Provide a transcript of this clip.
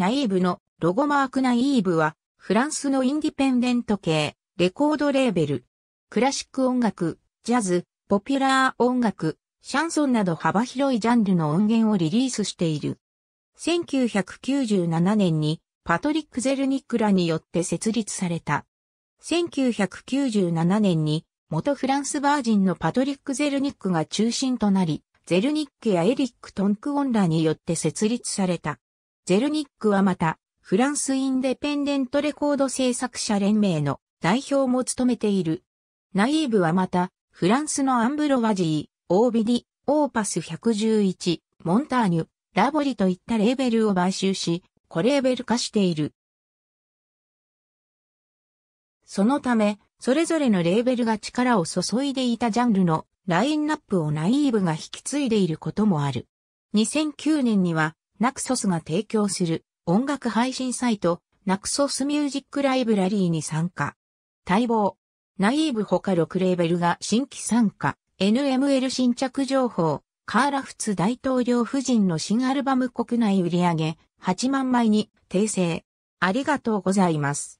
ナイーブのロゴマークナイーブは、フランスのインディペンデント系、レコードレーベル、クラシック音楽、ジャズ、ポピュラー音楽、シャンソンなど幅広いジャンルの音源をリリースしている。1997年にパトリック・ゼルニックらによって設立された。1997年に元フランスバージンのパトリック・ゼルニックが中心となり、ゼルニックやエリック・トンクオンらによって設立された。ジェルニックはまた、フランスインデペンデントレコード制作者連盟の代表も務めている。ナイーブはまた、フランスのアンブロワジー、オービディ、オーパス111、モンターニュ、ラボリといったレーベルを買収し、コレーベル化している。そのため、それぞれのレーベルが力を注いでいたジャンルのラインナップをナイーブが引き継いでいることもある。2009年には、ナクソスが提供する音楽配信サイト、ナクソスミュージックライブラリーに参加。待望。ナイーブ他6レーベルが新規参加。NML 新着情報。カーラフツ大統領夫人の新アルバム国内売上8万枚に訂正。ありがとうございます。